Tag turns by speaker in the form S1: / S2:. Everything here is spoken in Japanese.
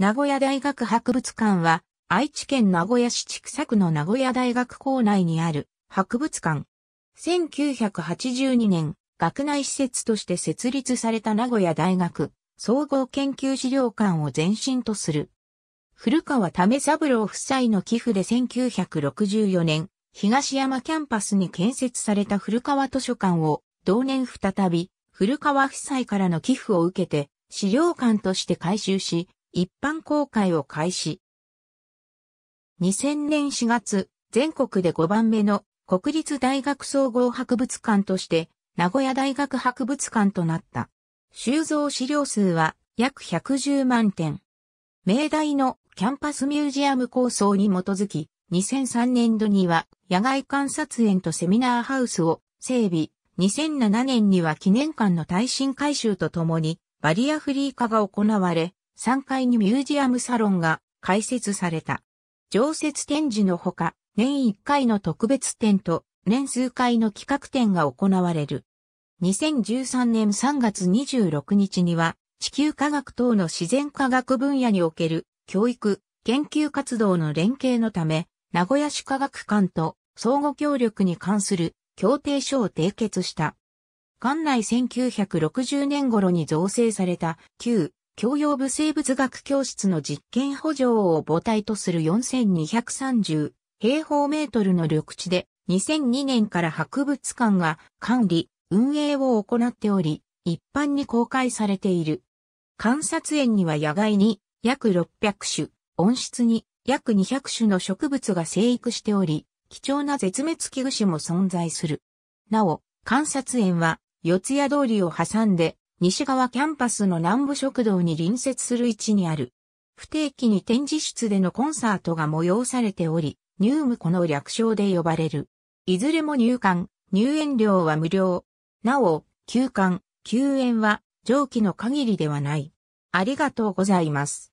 S1: 名古屋大学博物館は、愛知県名古屋市千種区の名古屋大学校内にある博物館。1982年、学内施設として設立された名古屋大学総合研究資料館を前身とする。古川為三郎夫妻の寄付で1964年、東山キャンパスに建設された古川図書館を、同年再び、古川夫妻からの寄付を受けて、資料館として改修し、一般公開を開始。2000年4月、全国で5番目の国立大学総合博物館として名古屋大学博物館となった。収蔵資料数は約110万点。明大のキャンパスミュージアム構想に基づき、2003年度には野外観察園とセミナーハウスを整備、2007年には記念館の耐震改修とともにバリアフリー化が行われ、3階にミュージアムサロンが開設された。常設展示のほか、年1回の特別展と年数回の企画展が行われる。2013年3月26日には、地球科学等の自然科学分野における教育、研究活動の連携のため、名古屋市科学館と相互協力に関する協定書を締結した。館内1960年頃に造成された旧教養部生物学教室の実験補助を母体とする4230平方メートルの緑地で2002年から博物館が管理、運営を行っており、一般に公開されている。観察園には野外に約600種、温室に約200種の植物が生育しており、貴重な絶滅危惧種も存在する。なお、観察園は四谷通りを挟んで西側キャンパスの南部食堂に隣接する位置にある。不定期に展示室でのコンサートが催されており、ニュームコの略称で呼ばれる。いずれも入館、入園料は無料。なお、休館、休園は上記の限りではない。ありがとうございます。